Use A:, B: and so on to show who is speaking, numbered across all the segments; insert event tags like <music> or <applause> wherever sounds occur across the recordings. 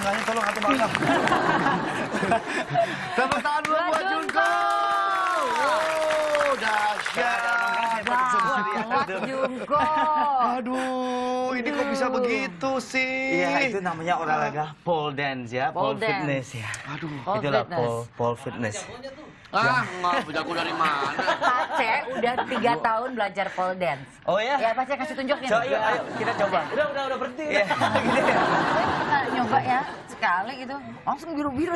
A: jumlahnya tolong atau bangga.
B: <laughs> Tepuk tangan dulu buat Junko. Wow, dahsyat. Kuat Junko.
A: Aduh, ini kok bisa begitu sih? Iya, itu namanya olahraga pole dance ya, pole, pole dance. fitness ya. Aduh, pole itulah fitness. pole pole fitness. Ah, enggak, aku dari mana?
B: Pace udah tiga tahun belajar pole dance. Oh ya? Ya, Pace kasih tunjukin. So, yuk, ayo, kita coba. Udah, udah, udah berhenti. Yeah. ya. <laughs> Coba ya, sekali gitu, langsung biru-biru.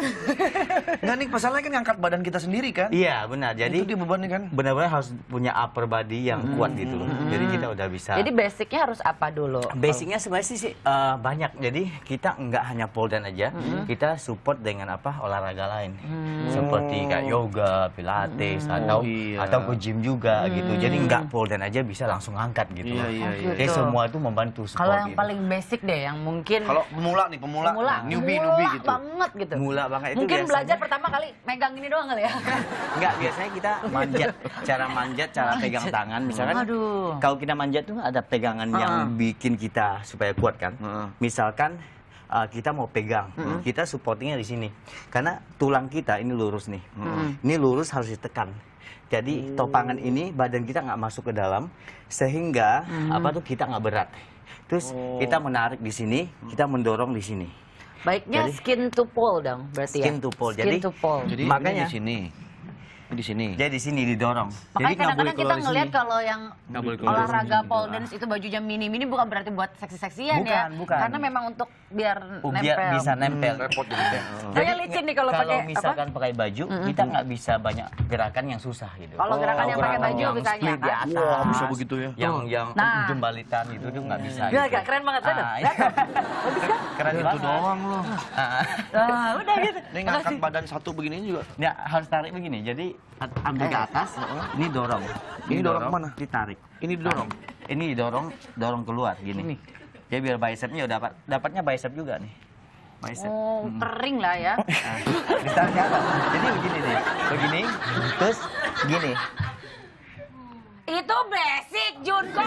B: Nggak nih,
A: masalahnya kan ngangkat badan kita sendiri kan? Iya, benar. Jadi itu dibebani kan? Benar-benar harus punya upper body yang hmm. kuat gitu loh. Hmm. Jadi kita udah bisa. Jadi
B: basicnya harus apa dulu? Basicnya
A: sebenarnya sih uh, banyak. Jadi kita nggak hanya pole dan aja, hmm. kita support dengan apa olahraga lain. Hmm. Seperti kayak yoga, pilates, hmm. atau oh, iya. atau ke gym juga gitu. hmm. gitu. Jadi nggak pole dan aja bisa langsung angkat gitu. Iya, iya, iya. Jadi gitu. semua itu membantu Kalau yang gitu. paling
B: basic deh yang mungkin Kalau pemula nih, pemula Mula, pemula. newbie, mula newbie gitu. banget gitu. Mula banget. Itu Mungkin biasanya... belajar pertama kali megang ini doang kali ya? Enggak, <laughs> biasanya kita manjat.
A: Cara manjat, cara pegang tangan. Misalkan Aduh. kalau kita manjat tuh ada pegangan uh -uh. yang bikin kita supaya kuat kan. Uh -uh. Misalkan uh, kita mau pegang, mm -hmm. kita supportingnya di sini. Karena tulang kita ini lurus nih, mm -hmm. ini lurus harus ditekan. Jadi topangan ini badan kita nggak masuk ke dalam, sehingga -hmm. apa tuh kita nggak berat. Terus oh. kita menarik di sini, kita mendorong di sini.
B: Baiknya jadi, skin to pole dong berarti ya? skin ya. to pole. Skin jadi, to pole. jadi makanya di
A: sini di sini. Jadi di sini didorong. Makanya kadang-kadang kita ngelihat kalau yang olahraga pole dance itu
B: bajunya mini mini bukan berarti buat seksi-seksian ya. Bukan. Karena memang untuk biar oh, nempel. Biar bisa
A: nempel. Hmm. Gitu ya. <laughs> Saya licin nih kalau pakai Kalau misalkan pakai baju, kita nggak bisa banyak gerakan yang susah gitu. Kalau gerakan yang pakai baju bisa misalnya di atas. bisa begitu ya. Yang yang nah. jembalitan itu tuh nggak bisa. Iya, gak, gitu. gak
B: keren banget ah, iya. kan?
A: Keren ya, banget. Itu doang loh. Ah.
B: Nah, udah gitu. Ini ngangkat
A: badan satu begini juga. Ya, harus tarik begini. Jadi ambil ke eh. atas, ini dorong. Ini, dorong, dorong mana? Ditarik. Ini dorong, nah, Ini dorong, dorong keluar gini. Ini. Jadi biar bicepnya udah ya dapat, dapatnya bicep juga nih.
B: Bicep. Oh, hmm. kering lah ya. Nah,
A: Jadi begini nih. Begini, terus gini.
B: Itu basic Junko.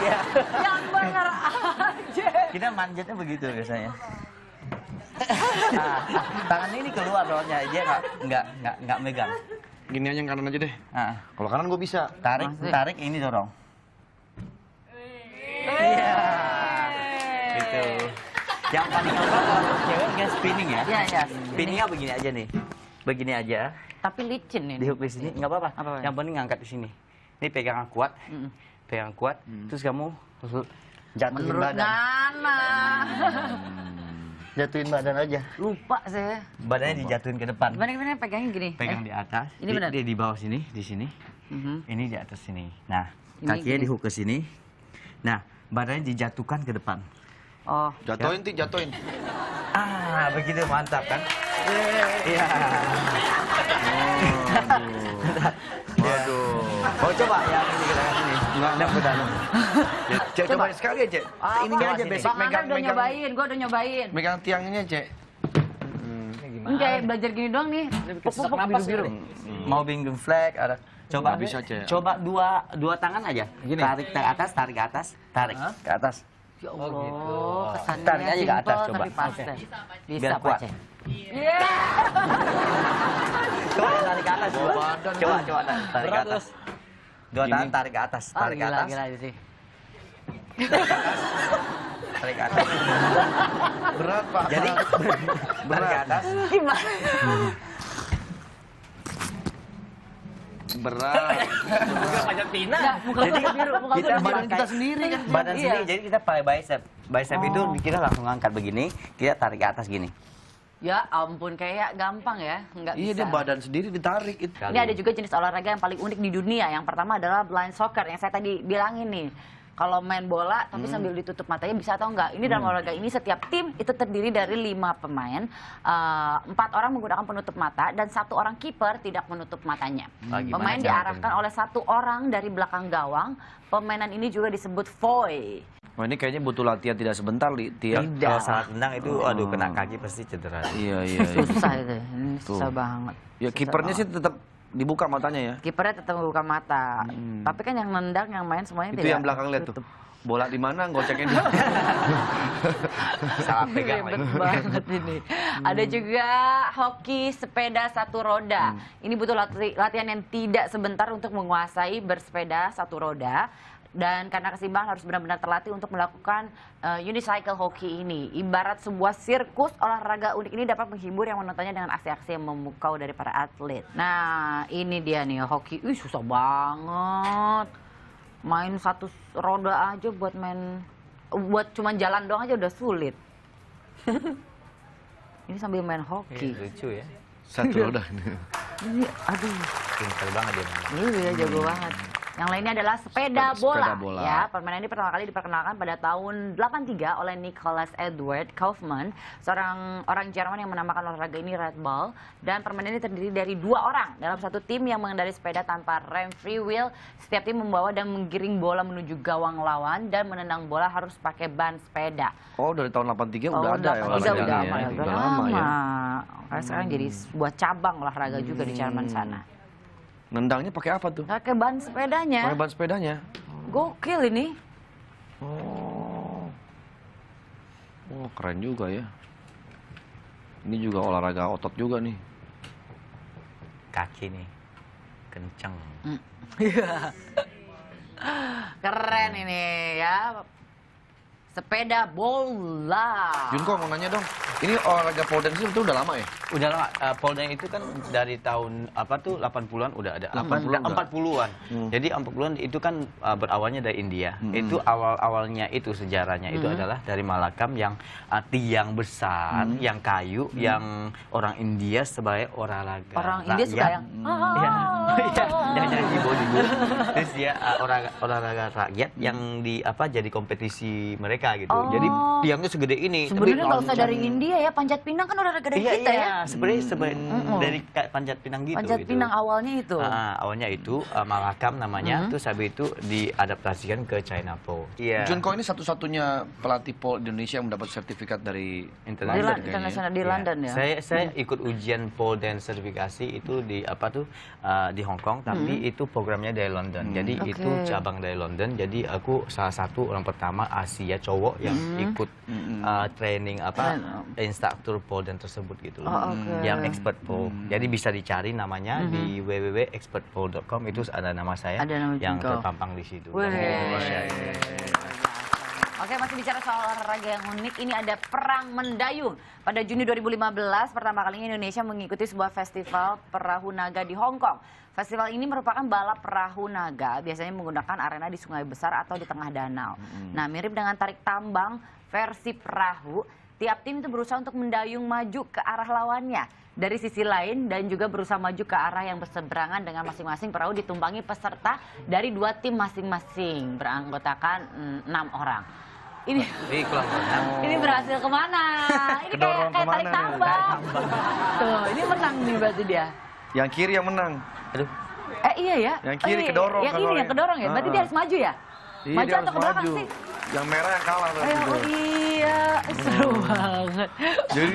B: Iya. Yang benar aja.
A: Kita manjatnya begitu biasanya. Nah, tangan ini keluar doanya aja nggak nggak nggak megang gini aja yang kanan aja deh. Nah. Kalau kanan gue bisa. Tarik, Masih. tarik ini dorong. Iya. Yeah. Gitu. Yang paling gampang kalau cewek nggak spinning ya? Iya, iya. Spinningnya begini aja nih. Begini aja.
B: Tapi licin nih. Dihook di sini, nggak
A: apa-apa. Yang penting ngangkat di sini. Ini pegangan kuat. Mm kuat, mm. terus kamu jatuh, Menurut badan.
B: Nana. Hmm
A: jatuhin badan aja lupa saya badannya lupa. dijatuhin ke depan badannya
B: gimana pegangin gini pegang eh.
A: di atas ini di, benar di, di bawah sini di sini uh mhm. -huh. ini di atas sini nah ini kakinya dihook ke sini nah badannya dijatuhkan ke depan oh jatuhin ya. ti jatuhin ah begitu mantap kan iya yeah. <laughs> Waduh. Mau coba ya? kita enggak, enggak, enggak. enggak. Cek, coba, sekali aja. Ah, ini aja sini. basic megang megang, udah nyobain,
B: gua udah nyobain.
A: Megang tiang hmm, ini aja. Hmm, Ini kayak
B: belajar gini doang nih. Pupuk biru-biru. Gitu.
A: Hmm. Mau bingung flag, ada Coba bisa aja. Coba dua dua tangan aja. Gini. Tarik ke atas, tarik ke atas, tarik ke atas.
B: Ya oh, Allah, oh, gitu. kesannya Tarik aja ke atas coba. Okay. Bisa, Bisa, Biar kuat. Yeah. coba tarik ke atas coba. Coba, coba tarik ke
A: atas. Dua tangan tarik ke atas, oh, tarik ke atas. Gila, gila sih. Tarik ke atas. Berat, Pak. Jadi, tarik ke atas. Gimana? berat.
B: Jadi kita badan kita sendiri kan. Badan sendiri. Iya. Jadi kita
A: pakai bicep. Bicep itu oh. kita langsung angkat begini, kita tarik ke atas gini.
B: Ya ampun, kayak gampang ya. Nggak iya, bisa. dia badan
A: sendiri ditarik. Ini ada juga
B: jenis olahraga yang paling unik di dunia. Yang pertama adalah blind soccer yang saya tadi bilangin nih kalau main bola tapi hmm. sambil ditutup matanya bisa atau enggak. Ini dalam hmm. olahraga ini setiap tim itu terdiri dari lima pemain, eh, empat orang menggunakan penutup mata dan satu orang kiper tidak menutup matanya. Oh, pemain diarahkan ini? oleh satu orang dari belakang gawang. Pemainan ini juga disebut volley.
A: oh, ini kayaknya butuh latihan tidak sebentar, Li. Tiap tidak. Kalau salah tendang itu, oh. aduh, kena kaki pasti cedera. Iya, iya. iya. Susah
B: itu, ini susah banget. Ya kipernya sih
A: tetap dibuka matanya ya.
B: Kipernya tetap membuka mata. Hmm. Tapi kan yang nendang, yang main semuanya itu tidak. yang belakang
A: lihat tuh. Bola di mana, goceknya
B: di <laughs> Salah pegang banget ini. Hmm. Ada juga hoki sepeda satu roda. Hmm. Ini butuh lati latihan yang tidak sebentar untuk menguasai bersepeda satu roda dan karena kesimbangan harus benar-benar terlatih untuk melakukan uh, unicycle hoki ini. Ibarat sebuah sirkus olahraga unik ini dapat menghibur yang menontonnya dengan aksi-aksi yang memukau dari para atlet. Nah, ini dia nih hoki. Ih, susah banget. Main satu roda aja buat main buat cuman jalan doang aja udah sulit. <laughs> ini sambil main hoki. Iya, lucu
A: ya. Satu roda.
B: Iya, aduh.
A: Pintar banget dia. Iya, jago banget.
B: Yang lainnya adalah sepeda, sepeda bola. Sepeda bola. Ya, permainan ini pertama kali diperkenalkan pada tahun 83 oleh Nicholas Edward Kaufman, seorang orang Jerman yang menamakan olahraga ini Red Ball. Dan permainan ini terdiri dari dua orang dalam satu tim yang mengendarai sepeda tanpa rem free wheel. Setiap tim membawa dan menggiring bola menuju gawang lawan dan menendang bola harus pakai ban sepeda.
A: Oh, dari tahun 83 oh, udah ada ya olahraga. Ya. Udah, udah lama ya.
B: Karena sekarang jadi sebuah cabang olahraga juga hmm. di Jerman hmm. sana. Nendangnya pakai apa tuh? Pakai ban sepedanya. Pakai ban sepedanya. Gokil ini.
A: Oh. Oh, keren juga ya. Ini juga olahraga otot juga nih. Kaki nih. Kenceng. Iya.
B: <laughs> keren ini ya. Sepeda bola.
A: Junko mau nanya dong. Ini olahraga pole dance itu udah lama ya? udah lama uh, Polda itu kan dari tahun apa tuh 80-an udah ada 80 an 40-an. Hmm. Jadi 40-an itu kan uh, berawalnya dari India. Hmm. Itu awal-awalnya itu sejarahnya hmm. itu adalah dari Malakam yang uh, tiang besar, hmm. yang kayu, hmm. yang orang India sebagai olahraga. Orang rakyat. India suka ya. yang
B: hmm. oh. ya. jadi Ibo
A: dulu. Terus dia uh, olahraga, olahraga rakyat hmm. yang di apa jadi kompetisi mereka gitu. Oh. Jadi tiangnya segede ini. Sebenarnya nggak usah dari kan.
B: India ya, panjat pinang kan olahraga dari iya, kita ya. iya. ya
A: sebenarnya sebenarnya hmm dari panjat pinang gitu. Panjat gitu. pinang
B: awalnya itu. Uh,
A: awalnya itu uh, Malakam namanya. hmm Terus habis itu diadaptasikan ke China Pole. Iya. Yeah. Junko ini satu-satunya pelatih pole Indonesia yang mendapat sertifikat dari internasional di, ya? di iya. London ya. Saya saya mm. ikut ujian pole dan sertifikasi itu di apa tuh eh, di Hong Kong, tapi mm-hmm. itu programnya dari London. Mm. Jadi itu cabang dari London. Jadi aku salah satu orang pertama Asia cowok yang mm-hmm. ikut eh, training apa instruktur pole dan tersebut gitu okay. yang expert pool. Hmm. Jadi bisa dicari namanya -hmm. di www.expertpool.com itu ada nama saya ada nama yang terpampang di situ.
B: Oke, masih bicara soal olahraga yang unik, ini ada Perang Mendayung. Pada Juni 2015, pertama kali Indonesia mengikuti sebuah festival perahu naga di Hong Kong. Festival ini merupakan balap perahu naga, biasanya menggunakan arena di sungai besar atau di tengah danau. Hmm. Nah, mirip dengan tarik tambang versi perahu, Tiap tim itu berusaha untuk mendayung maju ke arah lawannya dari sisi lain dan juga berusaha maju ke arah yang berseberangan dengan masing-masing perahu ditumpangi peserta dari dua tim masing-masing beranggotakan mm, enam orang. Ini, oh.
A: <laughs> ini berhasil
B: kemana? Ini kayak, kayak, kemana tarik tambang. Tuh, ini menang nih berarti dia.
A: Yang kiri yang menang. Aduh.
B: Eh iya ya. Yang kiri oh, iya, iya. kedorong. Yang kan ini yang kedorong ya. Berarti uh dia ah. harus maju ya? Iya, maju atau ke belakang sih?
A: Yang merah yang kalah tadi. Eh, oh
B: iya, hmm. seru hmm. banget.
A: Jadi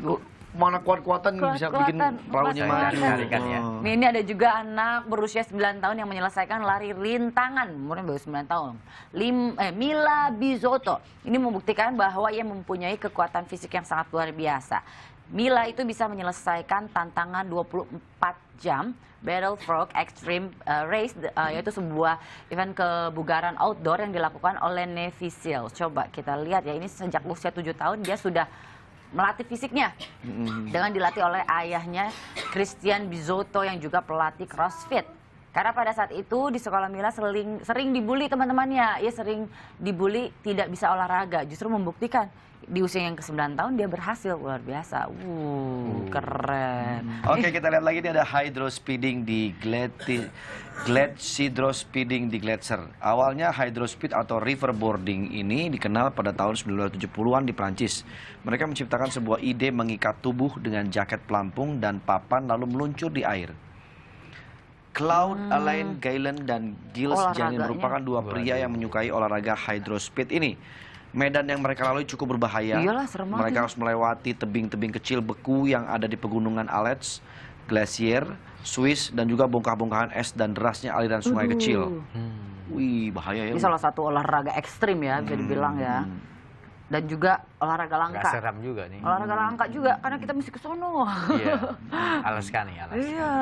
A: lu, mana kuat-kuatan kuat bisa bikin perahunya maju. Kan ya.
B: ini ada juga anak berusia 9 tahun yang menyelesaikan lari rintangan, umurnya baru 9 tahun. Lim, eh, Mila Bizoto. Ini membuktikan bahwa ia mempunyai kekuatan fisik yang sangat luar biasa. Mila itu bisa menyelesaikan tantangan 24 jam Battle Frog Extreme uh, Race uh, yaitu sebuah event kebugaran outdoor yang dilakukan oleh Navy SEAL. Coba kita lihat ya ini sejak usia 7 tahun dia sudah melatih fisiknya mm-hmm. dengan dilatih oleh ayahnya Christian Bizotto yang juga pelatih CrossFit. Karena pada saat itu di sekolah Mila sering, sering dibully teman-temannya. Ia sering dibully tidak bisa olahraga. Justru membuktikan di usia yang ke-9 tahun dia berhasil luar biasa. hmm.
A: keren. Oke, okay, kita lihat lagi ini ada hydrospeeding di gleti speeding di Gletser. Awalnya hydrospeed atau riverboarding ini dikenal pada tahun 1970-an di Prancis. Mereka menciptakan sebuah ide mengikat tubuh dengan jaket pelampung dan papan lalu meluncur di air. Cloud, hmm. Alain Galen, dan Gilles Janin merupakan dua pria yang menyukai olahraga hydrospeed ini medan yang mereka lalui cukup berbahaya. Iyalah, serem mereka ya. harus melewati tebing-tebing kecil beku yang ada di pegunungan Alets, glasier, Swiss, dan juga bongkah-bongkahan es dan derasnya aliran sungai Uduh. kecil. Hmm. Wih, bahaya ya. Ini salah
B: satu olahraga ekstrim ya, bisa dibilang ya. Hmm. Dan juga olahraga langka. Gak seram
A: juga nih. Olahraga
B: langka juga, karena kita mesti ke sono. Iya, <laughs> alaskan nih, alaskan. Iya.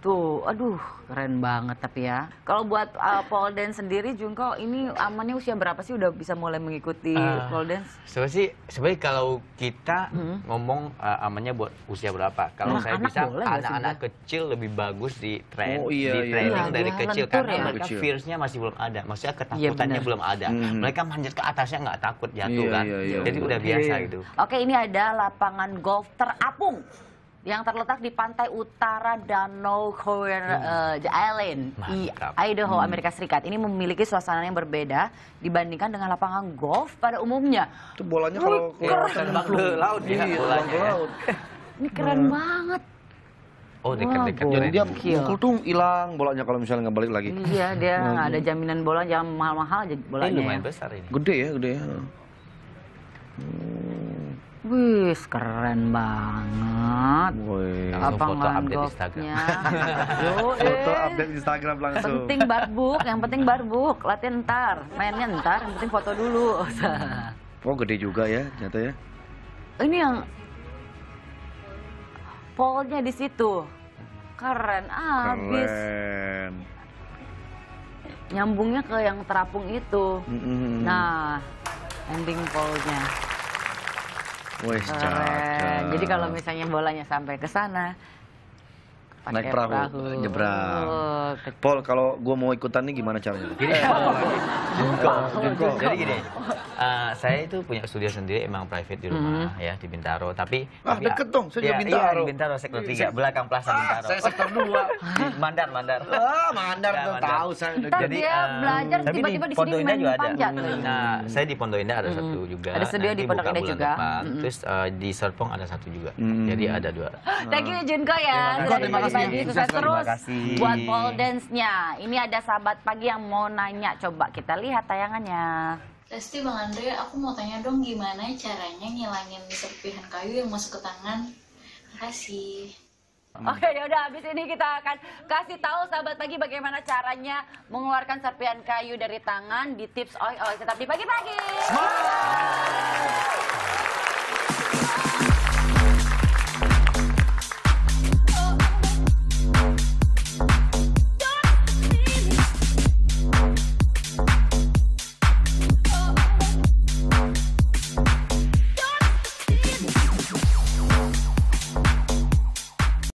B: Tuh, aduh, keren banget tapi ya. Kalau buat uh, pole dance sendiri, Junko, ini amannya usia berapa sih udah bisa mulai mengikuti uh, pole dance?
A: Sebenarnya sih, sebenarnya kalau kita hmm. ngomong uh, amannya buat usia berapa, kalau nah, saya anak bisa anak-anak kecil lebih bagus di tren, oh, iya, di iya. training iya, dari iya, kecil karena ya? mereka fearsnya masih belum ada, maksudnya iya, ketakutannya ya, belum ada. Hmm. Mereka manjat ke atasnya nggak takut jatuh iya, kan, iya, iya, jadi iya. udah biasa gitu.
B: Oke, ini ada lapangan golf terapung yang terletak di pantai utara Danau Coeur hmm. uh, Island di Idaho, hmm. Amerika Serikat. Ini memiliki suasana yang berbeda dibandingkan dengan lapangan golf pada umumnya. Itu bolanya kalau ke laut ya, iya, Ini keren hmm. banget.
A: Oh, dekat-dekat. Jadi dia mukul tuh hilang bolanya kalau misalnya nggak balik lagi. Iya, dia nggak ada
B: jaminan bola, yang mahal-mahal aja bolanya. Ini lumayan ya. besar ini. Gede ya, gede ya. Hmm. Wih, keren banget langsung Abang foto update Instagram. <laughs> Yo, eh. foto
A: update Instagram langsung. Penting
B: barbuk, yang penting barbuk. Latihan ntar, mainnya ntar, yang penting foto dulu. <laughs>
A: Oh gede juga ya, ternyata ya.
B: Ini yang polnya di situ. Keren abis. Keren. Nyambungnya ke yang terapung itu. Mm -hmm. Nah, ending polnya.
A: Wih, cakep. Jadi kalau
B: misalnya bolanya sampai ke sana,
A: naik perahu, nyebrang. Oh, Pol, kalau gue mau ikutan nih gimana caranya? Gini, <laughs> jungkok. Jadi gini, Eh, saya itu punya studio sendiri emang private di hmm. rumah hmm. ya di Bintaro tapi ah, tapi deket dong saya ya, Bintaro iya, Bintaro sektor tiga iya. belakang plaza ah, Bintaro saya sektor dua <laughs> Mandar Mandar ah Mandar ya, mandar. tahu saya Ntar jadi dia um, belajar tiba-tiba di, di sini main juga panjat ada. Hmm. nah saya di Pondok Indah ada hmm. satu juga ada studio nah, di Pondok Indah juga hmm. terus eh, di Serpong ada satu juga jadi ada dua thank you
B: Junko ya terima kasih sukses terus buat pole dance-nya ini ada sahabat pagi yang mau nanya coba kita lihat tayangannya Lesti Bang Andre, aku mau tanya dong gimana caranya ngilangin serpihan kayu yang masuk ke tangan? Makasih. Oke, okay, ya udah habis ini kita akan kasih tahu sahabat pagi bagaimana caranya mengeluarkan serpihan kayu dari tangan di tips oi oi tetap di pagi-pagi.